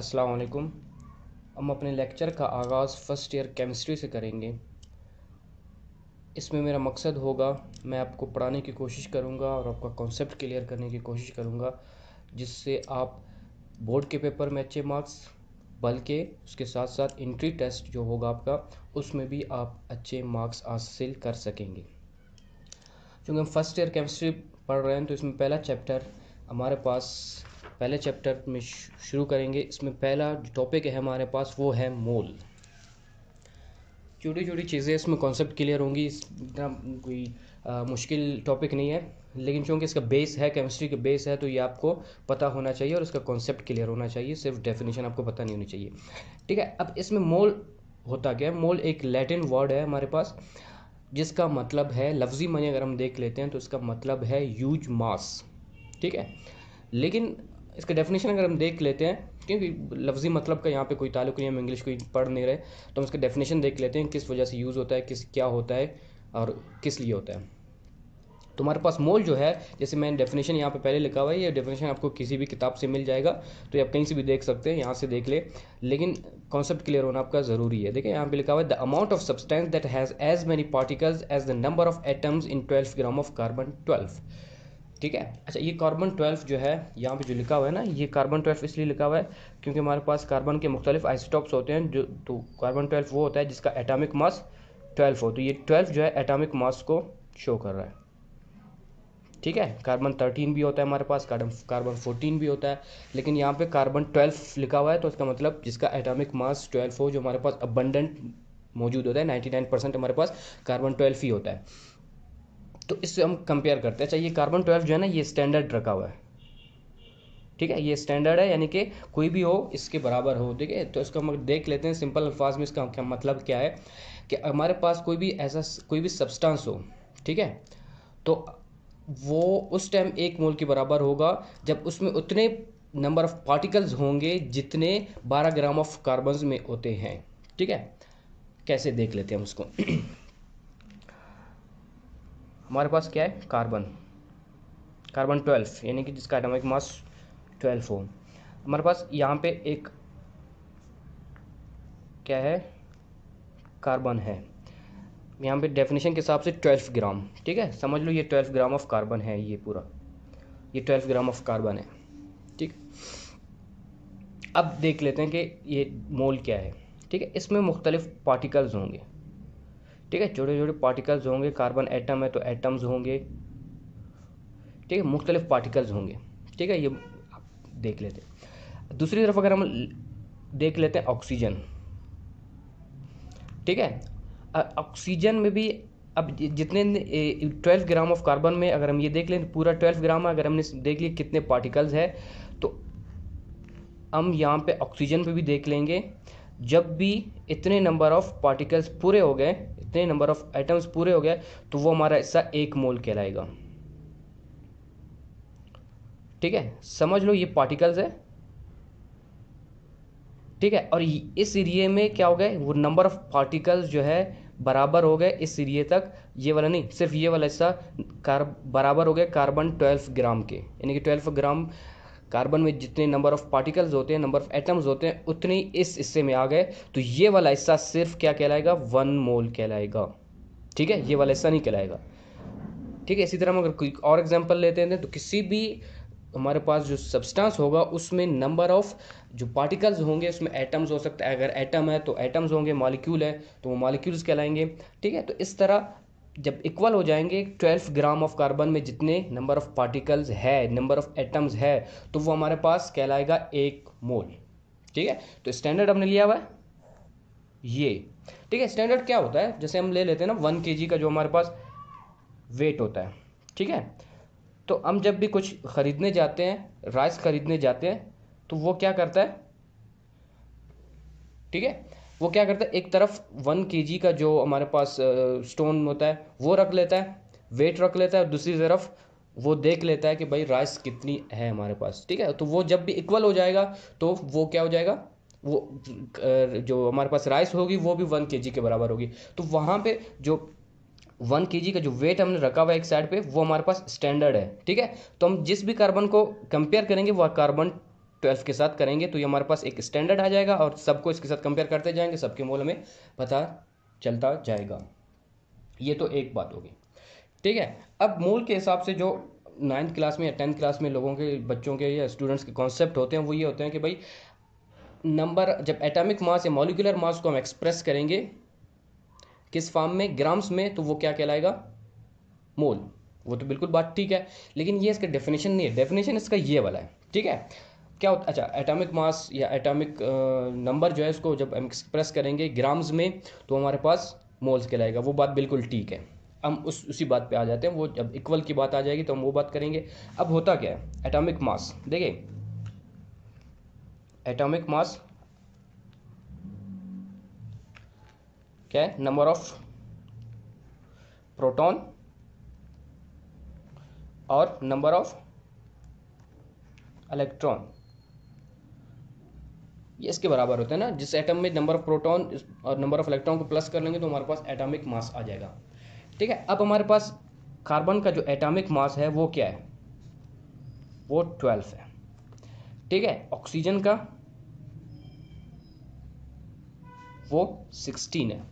असलकुम हम अपने लेक्चर का आगाज़ फ़र्स्ट ईयर केमिस्ट्री से करेंगे इसमें मेरा मकसद होगा मैं आपको पढ़ाने की कोशिश करूँगा और आपका कॉन्सेप्ट क्लियर करने की कोशिश करूँगा जिससे आप बोर्ड के पेपर में अच्छे मार्क्स बल्कि उसके साथ साथ इंट्री टेस्ट जो होगा आपका उसमें भी आप अच्छे मार्क्स हासिल कर सकेंगे चूँकि हम फर्स्ट ईयर केमिस्ट्री पढ़ रहे हैं तो इसमें पहला चैप्टर हमारे पास पहले चैप्टर में शुरू करेंगे इसमें पहला टॉपिक है हमारे पास वो है मोल छोटी छोटी चीज़ें इसमें कॉन्सेप्ट क्लियर होंगी इतना कोई मुश्किल टॉपिक नहीं है लेकिन चूँकि इसका बेस है केमिस्ट्री का बेस है तो ये आपको पता होना चाहिए और इसका कॉन्सेप्ट क्लियर होना चाहिए सिर्फ डेफिनेशन आपको पता नहीं होनी चाहिए ठीक है अब इसमें मोल होता क्या है मोल एक लैटिन वर्ड है हमारे पास जिसका मतलब है लफ्जी मनी अगर हम देख लेते हैं तो इसका मतलब है यूज मास ठीक है लेकिन इसका डेफिनेशन अगर हम देख लेते हैं क्योंकि लफ्ज़ी मतलब का यहाँ पे कोई ताल्लुक नहीं हम इंग्लिश कोई पढ़ नहीं रहे तो हम इसका डेफिनेशन देख लेते हैं किस वजह से यूज़ होता है किस क्या होता है और किस लिए होता है तुम्हारे पास मोल जो है जैसे मैंने डेफिनेशन यहाँ पे पहले लिखा हुआ है ये डेफिनेशन आपको किसी भी किताब से मिल जाएगा तो आप कहीं से भी देख सकते हैं यहाँ से देख ले लेकिन कॉन्सेप्ट क्लियर होना आपका ज़रूरी है देखिए यहाँ पे लिखा हुआ है the amount of substance that has as many particles as the number of atoms in twelve gram of carbon twelve ठीक है अच्छा ये कार्बन ट्वेल्व जो है यहाँ पे जो लिखा हुआ है ना ये कार्बन ट्वेल्व इसलिए लिखा हुआ है क्योंकि हमारे पास कार्बन के मुख्तलिफ आइसोटॉप्स होते हैं जो तो कार्बन ट्वेल्व वो होता है जिसका एटॉमिक मास ट्वेल्व हो तो ये ट्वेल्व जो है एटॉमिक मास को शो कर रहा है ठीक है कार्बन थर्टीन भी होता है हमारे पास कार्बन कार्बन फोर्टीन भी होता है लेकिन यहाँ पे कार्बन ट्वेल्व लिखा हुआ है तो इसका मतलब जिसका एटॉमिक मास ट्वेल्व हो जो हमारे पास अबंडेंट मौजूद होता है नाइन्टी नाइन परसेंट हमारे पास कार्बन ट्वेल्व ही होता है तो इससे हम कंपेयर करते हैं अच्छा ये कार्बन ट्वेल्व जो है ना ये स्टैंडर्ड रखा हुआ है ठीक है ये स्टैंडर्ड है यानी कि कोई भी हो इसके बराबर हो ठीक है तो इसको हम देख लेते हैं सिंपल अल्फाज में इसका क्या मतलब क्या है कि हमारे पास कोई भी ऐसा कोई भी सब्सटेंस हो ठीक है तो वो उस टाइम एक मोल के बराबर होगा जब उसमें उतने नंबर ऑफ पार्टिकल्स होंगे जितने 12 ग्राम ऑफ कार्बन में होते हैं ठीक है कैसे देख लेते हैं हम उसको हमारे पास क्या है कार्बन कार्बन ट्वेल्व यानी कि जिसका एटॉमिक मास ट्वेल्व हो हमारे पास यहाँ पे एक क्या है कार्बन है यहाँ पे डेफिनेशन के हिसाब से ट्वेल्व ग्राम ठीक है समझ लो ये ट्वेल्व ग्राम ऑफ कार्बन है ये पूरा ये ट्वेल्व ग्राम ऑफ कार्बन है ठीक अब देख लेते हैं कि ये मोल क्या है ठीक है इसमें मुख्तलिफ पार्टिकल्स होंगे ठीक है छोटे छोटे पार्टिकल्स होंगे कार्बन एटम है तो एटम्स होंगे ठीक है मुख्तलिफ पार्टिकल्स होंगे ठीक है ये आप देख लेते हैं दूसरी तरफ अगर हम देख लेते हैं ऑक्सीजन ठीक है ऑक्सीजन में भी अब जितने ट्वेल्व ग्राम ऑफ कार्बन में अगर हम ये देख लें पूरा ट्वेल्व ग्राम अगर हमने देख लिया कितने पार्टिकल्स है तो हम यहाँ पे ऑक्सीजन पे भी देख लेंगे जब भी इतने नंबर ऑफ पार्टिकल्स पूरे हो गए जितने नंबर ऑफ आइटम्स पूरे हो गए तो वो हमारा हिस्सा एक मोल कहलाएगा ठीक है समझ लो ये पार्टिकल्स है ठीक है और इस एरिए में क्या हो गए वो नंबर ऑफ पार्टिकल्स जो है बराबर हो गए इस एरिए तक ये वाला नहीं सिर्फ ये वाला हिस्सा कार बराबर हो गए कार्बन 12 ग्राम के यानी कि 12 ग्राम कार्बन में जितने नंबर ऑफ पार्टिकल्स होते हैं नंबर ऑफ एटम्स होते हैं उतने इस हिस्से में आ गए तो ये वाला हिस्सा सिर्फ क्या कहलाएगा वन मोल कहलाएगा ठीक है ये वाला हिस्सा नहीं कहलाएगा ठीक है इसी तरह हम अगर कोई और एग्जाम्पल लेते हैं तो किसी भी हमारे पास जो सब्सटेंस होगा उसमें नंबर ऑफ जो पार्टिकल्स होंगे उसमें एटम्स हो सकता है अगर एटम है तो एटम्स होंगे मॉलिक्यूल है तो वो मॉलिक्यूल्स कहलाएंगे ठीक है तो इस तरह जब इक्वल हो जाएंगे 12 ग्राम ऑफ कार्बन में जितने नंबर ऑफ पार्टिकल्स है नंबर ऑफ एटम्स है तो वो हमारे पास कहलाएगा एक मोल ठीक है तो स्टैंडर्ड हमने लिया हुआ है ये ठीक है स्टैंडर्ड क्या होता है जैसे हम ले लेते हैं ना वन के का जो हमारे पास वेट होता है ठीक है तो हम जब भी कुछ ख़रीदने जाते हैं राइस ख़रीदने जाते हैं तो वो क्या करता है ठीक है वो क्या करता है एक तरफ वन के का जो हमारे पास स्टोन होता है वो रख लेता है वेट रख लेता है और दूसरी तरफ वो देख लेता है कि भाई राइस कितनी है हमारे पास ठीक है तो वो जब भी इक्वल हो जाएगा तो वो क्या हो जाएगा वो जो हमारे पास राइस होगी वो भी वन के के बराबर होगी तो वहाँ पे जो वन के का जो वेट हमने रखा हुआ है एक साइड पे वो हमारे पास स्टैंडर्ड है ठीक है तो हम जिस भी कार्बन को कंपेयर करेंगे वह कार्बन ट्वेल्थ के साथ करेंगे तो ये हमारे पास एक स्टैंडर्ड आ जाएगा और सबको इसके साथ कंपेयर करते जाएंगे सबके मोल हमें पता चलता जाएगा ये तो एक बात होगी ठीक है अब मोल के हिसाब से जो नाइन्थ क्लास में या टेंथ क्लास में लोगों के बच्चों के या स्टूडेंट्स के कॉन्सेप्ट होते हैं वो ये होते हैं कि भाई नंबर जब एटॉमिक मास या मॉलिकुलर मास को हम एक्सप्रेस करेंगे किस फॉर्म में ग्राम्स में तो वो क्या कहलाएगा मोल वो तो बिल्कुल बात ठीक है लेकिन ये इसका डेफिनेशन नहीं है डेफिनेशन इसका ये वाला है ठीक है क्या होता अच्छा एटॉमिक मास या एटॉमिक नंबर जो है उसको जब हम एक्सप्रेस करेंगे ग्राम्स में तो हमारे पास मोल्स कहलाएगा वो बात बिल्कुल ठीक है हम उस उसी बात पे आ जाते हैं वो जब इक्वल की बात आ जाएगी तो हम वो बात करेंगे अब होता क्या है एटॉमिक मास देखिए एटॉमिक मास क्या है नंबर ऑफ प्रोटॉन और नंबर ऑफ इलेक्ट्रॉन ये इसके बराबर होता है ना जिस एटम में नंबर ऑफ प्रोटॉन और नंबर ऑफ इलेक्ट्रॉन को प्लस कर लेंगे तो हमारे पास एटॉमिक मास आ जाएगा ठीक है अब हमारे पास कार्बन का जो एटॉमिक मास है वो क्या है वो ट्वेल्व है ठीक है ऑक्सीजन का वो सिक्सटीन है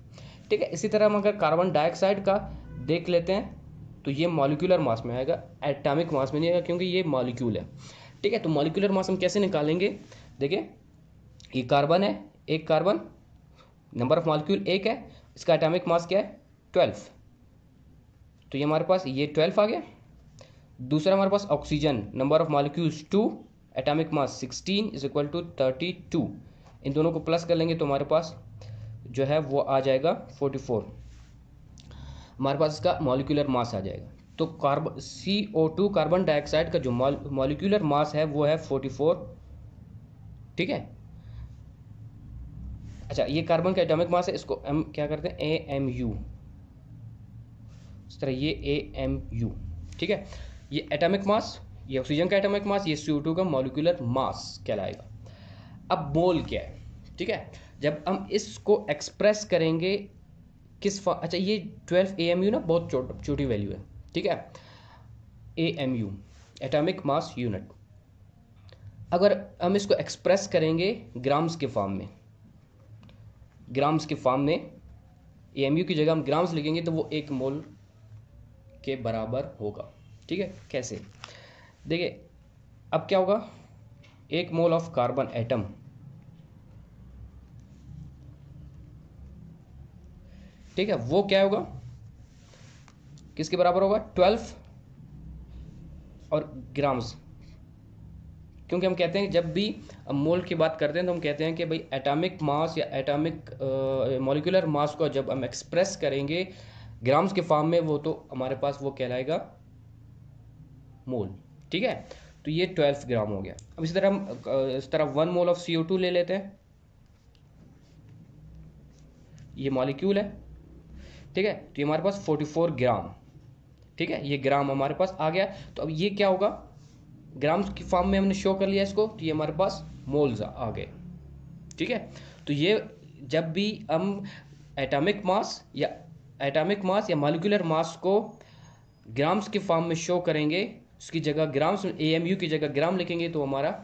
ठीक है इसी तरह हम अगर कार्बन डाइऑक्साइड का देख लेते हैं तो ये मॉलिकुलर मास में आएगा एटॉमिक मास में नहीं आएगा क्योंकि ये मॉलिक्यूल है ठीक है तो मॉलिकुलर मास हम कैसे निकालेंगे देखिए ये कार्बन है एक कार्बन नंबर ऑफ मॉलिक्यूल एक है इसका एटॉमिक मास क्या है ट्वेल्व तो ये हमारे पास ये ट्वेल्व आ गया दूसरा हमारे पास oxygen number of molecules two atomic mass sixteen is equal to thirty two इन दोनों को प्लस कर लेंगे तो हमारे पास जो है वो आ जाएगा फोर्टी फोर हमारे पास इसका मॉलिक्यूलर मास आ जाएगा तो carbon C O two carbon dioxide का जो मॉलिक्यूलर मास है वो है फोर्टी फोर ठीक है अच्छा ये कार्बन का एटॉमिक मास है इसको एम क्या करते हैं ए एम यू इस तरह ये ए एम यू ठीक है ये एटॉमिक मास ये ऑक्सीजन का एटॉमिक मास ये सी का मोलिकुलर मास कहलाएगा अब मोल क्या है ठीक है जब हम इसको एक्सप्रेस करेंगे किस अच्छा ये ट्वेल्व ए एम यू ना बहुत छोटी वैल्यू है ठीक है A M U atomic mass unit अगर हम इसको एक्सप्रेस करेंगे ग्राम्स के फॉर्म में ग्राम्स के फॉर्म में ए की जगह हम ग्राम्स लिखेंगे तो वो एक मोल के बराबर होगा ठीक है कैसे देखिए अब क्या होगा एक मोल ऑफ कार्बन एटम ठीक है वो क्या होगा किसके बराबर होगा ट्वेल्व और ग्राम्स क्योंकि हम कहते हैं जब भी मोल की बात करते हैं तो हम कहते हैं कि भाई एटॉमिक मास या एटॉमिक मॉलिकुलर मास को जब हम एक्सप्रेस करेंगे ग्राम्स के फॉर्म में वो तो हमारे पास वो कहलाएगा मोल ठीक है तो ये ट्वेल्व ग्राम हो गया अब इसी तरह हम इस तरह one mole of C two ले लेते हैं ये मॉलिक्यूल है ठीक है तो ये हमारे पास फोर्टी फोर ग्राम ठीक है ये ग्राम हमारे पास आ गया तो अब ये क्या होगा ग्राम्स की फॉर्म में हमने शो कर लिया इसको तो ये हमारे पास मोल्स आ गए ठीक है तो ये जब भी हम एटॉमिक मास या एटॉमिक मास या मालिकुलर मास को ग्राम्स के फॉर्म में शो करेंगे उसकी जगह ग्राम्स ए एम यू की जगह ग्राम लिखेंगे तो हमारा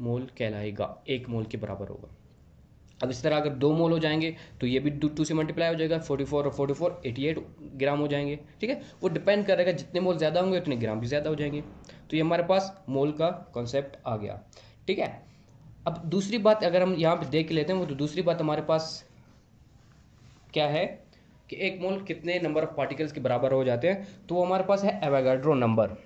मोल कहलाएगा एक मोल के बराबर होगा अब इस तरह अगर दो मोल हो जाएंगे तो ये भी टू से मल्टीप्लाई हो जाएगा फोर्टी फोर और forty four eighty eight gram हो जाएंगे ठीक है वो डिपेंड करेगा जितने मोल ज़्यादा होंगे उतने ग्राम भी ज़्यादा हो जाएंगे तो ये हमारे पास मोल का कॉन्सेप्ट आ गया ठीक है अब दूसरी बात अगर हम यहाँ पे देख लेते हैं वो तो दूसरी बात हमारे पास क्या है कि एक मोल कितने नंबर ऑफ पार्टिकल्स के बराबर हो जाते हैं तो वो हमारे पास है एवेगाड्रो नंबर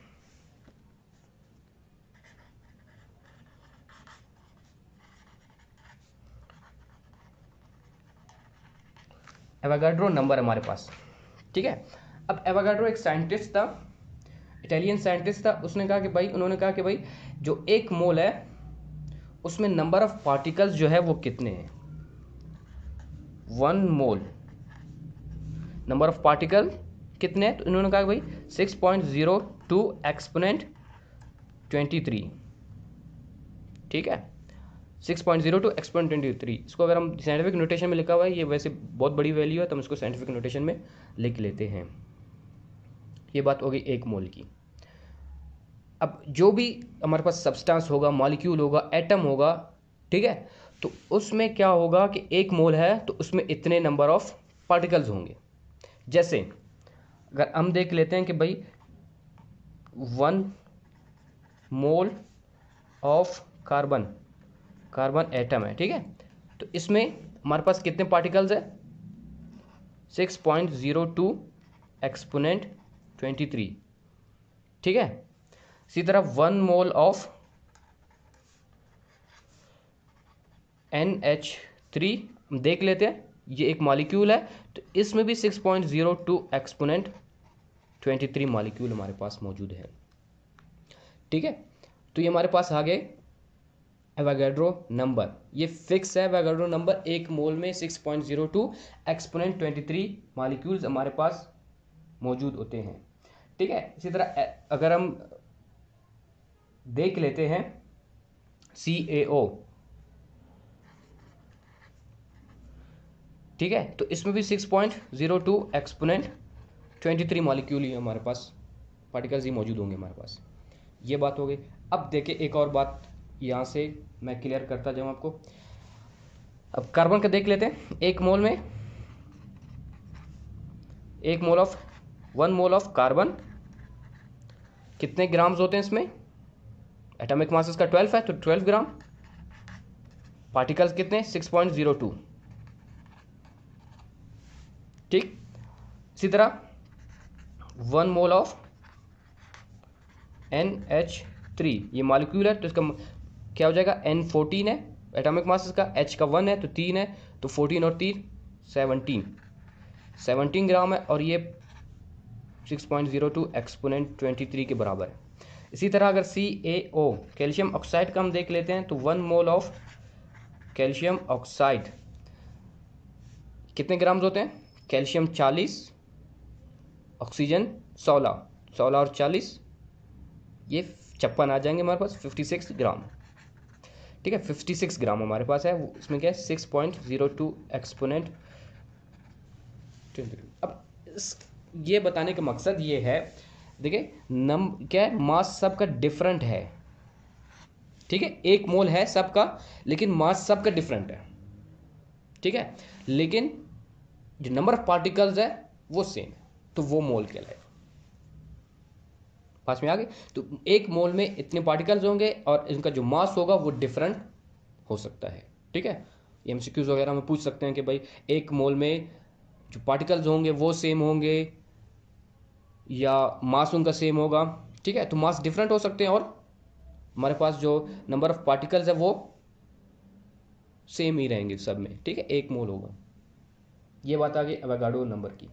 एवागाड्रो नंबर हमारे पास ठीक है अब एवागाड्रो एक साइंटिस्ट था इटालियन साइंटिस्ट था उसने कहा कि भाई उन्होंने कहा कि भाई जो एक मोल है उसमें नंबर ऑफ पार्टिकल्स जो है वो कितने हैं one mole number of particle कितने हैं तो इन्होंने कहा भाई six point zero two exponent twenty three ठीक है six point zero two exponent twenty three इसको अगर हम साइंटिफिक नोटेशन में लिखा हुआ है ये वैसे बहुत बड़ी वैल्यू है तो हम इसको साइंटिफिक नोटेशन में लिख लेते हैं ये बात हो गई एक मोल की अब जो भी हमारे पास सब्सटेंस होगा मॉलिक्यूल होगा एटम होगा ठीक है तो उसमें क्या होगा कि एक मोल है तो उसमें इतने नंबर ऑफ पार्टिकल्स होंगे जैसे अगर हम देख लेते हैं कि भाई one mole of carbon carbon atom है ठीक है तो इसमें हमारे पास कितने पार्टिकल्स है six point zero two exponent twenty three ठीक है इसी तरह one mole of N H three देख लेते हैं ये एक मॉलिक्यूल है तो इसमें भी six point zero two exponent twenty three molecule हमारे पास मौजूद है ठीक है तो ये हमारे पास आ गए नंबर ये फिक्स है एवागेड्रो नंबर एक मोल में six point zero two exponent twenty three molecules हमारे पास मौजूद होते हैं ठीक है इसी तरह अगर हम देख लेते हैं सी ए ओ ठीक है तो इसमें भी six point zero two exponent twenty three molecule ही हमारे पास पार्टिकल्स ही मौजूद होंगे हमारे पास ये बात हो गई अब देखे एक और बात यहाँ से मैं क्लियर करता जाऊँ आपको अब कार्बन का देख लेते हैं एक मोल में एक mole of one mole of carbon कितने ग्राम्स होते हैं इसमें एटॉमिक मास इसका ट्वेल्व है तो ट्वेल्व ग्राम पार्टिकल्स कितने सिक्स पॉइंट जीरो टू ठीक इसी तरह one mole of N H three ये मालिक्यूल है तो इसका क्या हो जाएगा एन फोर्टीन है एटॉमिक मास इसका एच का वन है तो तीन है तो फोर्टीन और तीन सेवनटीन सेवनटीन ग्राम है और ये six point zero two exponent twenty three के बराबर है इसी तरह अगर सी ए ओ कैल्शियम ऑक्साइड का हम देख लेते हैं तो one mole of calcium oxide कितने ग्राम्स होते हैं कैल्शियम चालीस ऑक्सीजन सोलह सोलह और चालीस ये छप्पन आ जाएंगे हमारे पास फिफ्टी सिक्स ग्राम ठीक है फिफ्टी सिक्स ग्राम हमारे पास है इसमें क्या है six point zero two exponent अब इस ये बताने का मकसद ये है देखिए नम क्या है मास सबका डिफरेंट है ठीक है एक मोल है सबका लेकिन मास सबका डिफरेंट है ठीक है लेकिन जो नंबर ऑफ पार्टिकल्स है वो सेम है तो वो मोल कहलाएगा पास में आ गए तो एक मोल में इतने पार्टिकल्स होंगे और इनका जो मास होगा वो डिफरेंट हो सकता है ठीक है एम सी क्यूज़ वगैरह में पूछ सकते हैं कि भाई एक मोल में जो पार्टिकल्स होंगे वो सेम होंगे या मास उनका सेम होगा ठीक है तो मास डिफरेंट हो सकते हैं और हमारे पास जो नंबर ऑफ पार्टिकल्स है वो सेम ही रहेंगे सब में ठीक है एक मोल होगा ये बात आ गई अवागाडो नंबर की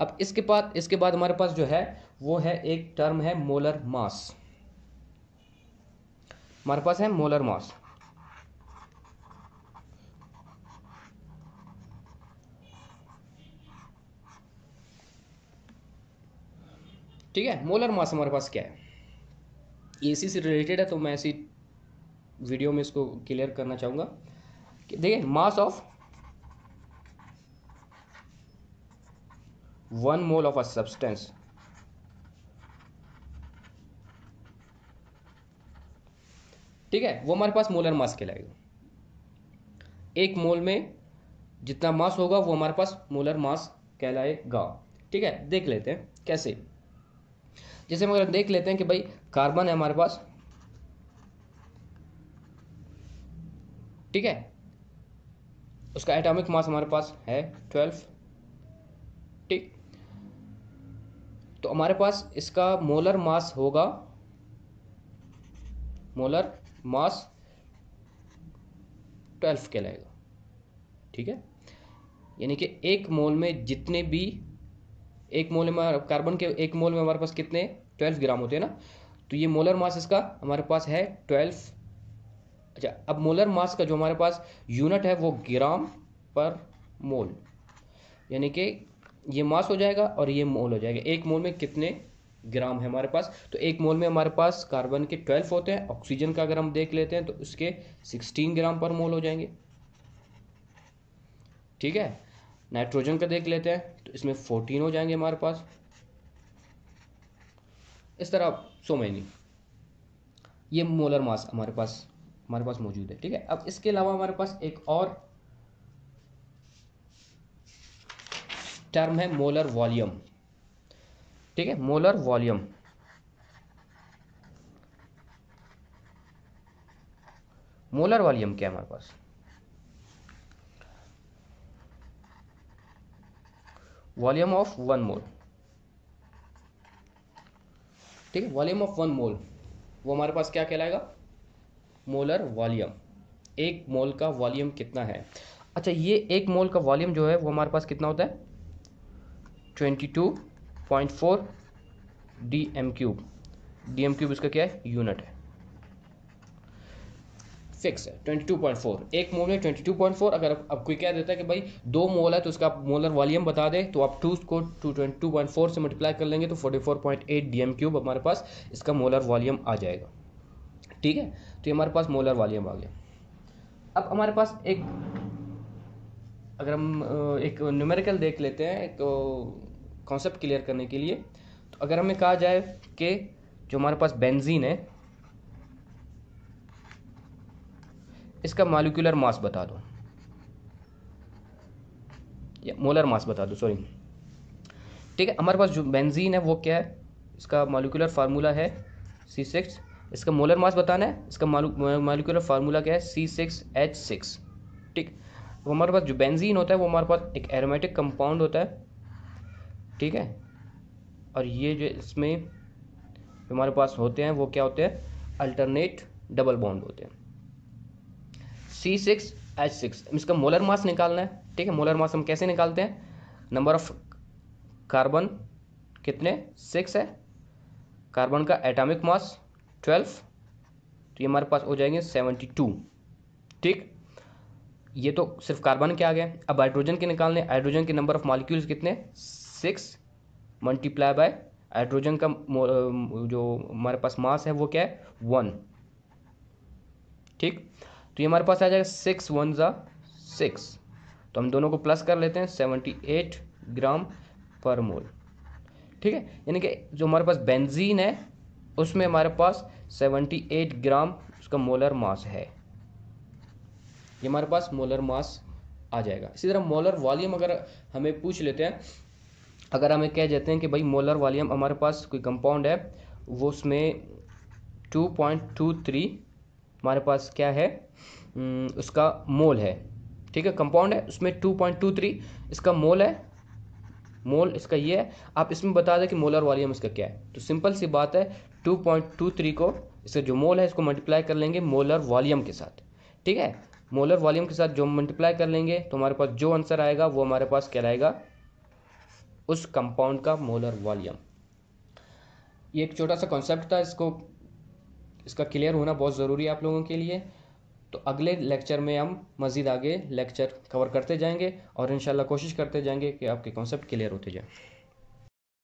अब इसके बाद इसके बाद हमारे पास जो है वो है एक टर्म है मोलर मास हमारे पास है मोलर मास ठीक है मोलर मास हमारे पास क्या है ए से रिलेटेड है तो मैं इसी वीडियो में इसको क्लियर करना चाहूंगा देखिए mass of one mole of a substance ठीक है वो हमारे पास मोलर मास कहलाएगा एक मोल में जितना मास होगा वो हमारे पास मोलर मास कहलाएगा ठीक है देख लेते हैं कैसे जैसे हम अगर देख लेते हैं कि भाई कार्बन है हमारे पास ठीक है उसका एटॉमिक मास हमारे पास है ट्वेल्व ठीक तो हमारे पास इसका मोलर मास होगा मोलर मास ट्वेल्व कहलाएगा ठीक है यानी कि एक मोल में जितने भी एक मोल में कार्बन के एक मोल में हमारे पास कितने ट्वेल्व ग्राम होते हैं ना तो ये मोलर मास इसका हमारे पास है ट्वेल्व अच्छा अब मोलर मास का जो हमारे पास यूनिट है वो ग्राम पर मोल यानी कि ये मास हो जाएगा और ये मोल हो जाएगा एक मोल में कितने ग्राम है हमारे पास तो एक मोल में हमारे पास कार्बन के ट्वेल्व होते हैं ऑक्सीजन का अगर हम देख लेते हैं तो उसके सिक्सटीन ग्राम पर मोल हो जाएंगे ठीक है नाइट्रोजन का देख लेते हैं तो इसमें फोर्टीन हो जाएंगे हमारे पास इस तरह सो मैनी ये मोलर मास हमारे पास हमारे पास मौजूद है ठीक है अब इसके अलावा हमारे पास एक और टर्म है मोलर वॉल्यूम ठीक है मोलर वॉल्यूम मोलर वॉल्यूम क्या है हमारे पास वॉल्यूम ऑफ वन मोल ठीक है वॉल्यूम ऑफ वन मोल वो हमारे पास क्या कहलाएगा मोलर वॉल्यूम एक मोल का वॉल्यूम कितना है अच्छा ये एक मोल का वॉल्यूम जो है वो हमारे पास कितना होता है twenty two point four D M cube D M cube इसका क्या है यूनिट है फिक्स है 22.4 एक मोल में 22.4 अगर आप, आपको कह देता है कि भाई दो मोल है तो उसका मोलर वॉल्यूम बता दे तो आप टू को टू ट्वेंटी टू से मल्टीप्लाई कर लेंगे तो 44.8 एम क्यूब हमारे पास इसका मोलर वॉल्यूम आ जाएगा ठीक है तो ये हमारे पास मोलर वॉल्यूम आ गया अब हमारे पास एक अगर हम एक न्यूमेरिकल देख लेते हैं तो कॉन्सेप्ट क्लियर करने के लिए तो अगर हमें कहा जाए कि जो हमारे पास बेंजीन है इसका मालिकुलर मास बता दो या मोलर मास बता दो सॉरी ठीक है हमारे पास जो बेंजीन है वो क्या है इसका मालिकुलर फार्मूला है सी सिक्स इसका मोलर मास बताना है इसका मालिकुलर फार्मूला क्या है सी सिक्स एच सिक्स ठीक वो हमारे पास जो बेंजीन होता है वो हमारे पास एक एरोमेटिक कंपाउंड होता है ठीक है और ये जो इसमें हमारे पास होते हैं वो क्या होते हैं अल्टरनेट डबल बॉन्ड होते हैं सी सिक्स एच सिक्स इसका मोलर मास निकालना है ठीक है मोलर मास हम कैसे निकालते हैं नंबर ऑफ कार्बन कितने सिक्स है कार्बन का एटॉमिक मास ट्वेल्व तो ये हमारे पास हो जाएंगे सेवेंटी टू ठीक ये तो सिर्फ कार्बन के आ गए अब हाइड्रोजन के निकालने हाइड्रोजन के नंबर ऑफ मॉलिक्यूल्स कितने सिक्स मल्टीप्लाई बाय हाइड्रोजन का जो हमारे पास मास है वो क्या है वन ठीक तो ये हमारे पास आ जाएगा सिक्स वन ज़ा सिक्स तो हम दोनों को प्लस कर लेते हैं सेवेंटी एट ग्राम पर मोल ठीक है यानी कि जो हमारे पास बेंजीन है उसमें हमारे पास सेवेंटी एट ग्राम उसका मोलर मास है ये हमारे पास मोलर मास आ जाएगा इसी तरह मोलर वॉल्यूम अगर हमें पूछ लेते हैं अगर हमें कह देते हैं कि भाई मोलर वॉल्यूम हमारे पास कोई कंपाउंड है वो उसमें टू पॉइंट टू थ्री हमारे पास क्या है हम्म, उसका मोल है ठीक है कंपाउंड है उसमें टू पॉइंट टू थ्री इसका मोल है मोल इसका ये है आप इसमें बता दें कि मोलर वॉल्यूम इसका क्या है तो सिंपल सी बात है टू पॉइंट टू थ्री को इसका जो मोल है इसको मल्टीप्लाई कर लेंगे मोलर वॉल्यूम के साथ ठीक है मोलर वॉल्यूम के साथ जो मल्टीप्लाई कर लेंगे तो हमारे पास जो आंसर आएगा वो हमारे पास क्या रहेगा उस कंपाउंड का मोलर वॉल्यूम ये एक छोटा सा कॉन्सेप्ट था इसको इसका क्लियर होना बहुत ज़रूरी है आप लोगों के लिए तो अगले लेक्चर में हम मज़ीद आगे लेक्चर कवर करते जाएंगे और इन कोशिश करते जाएंगे कि आपके कॉन्सेप्ट क्लियर होते जाएँ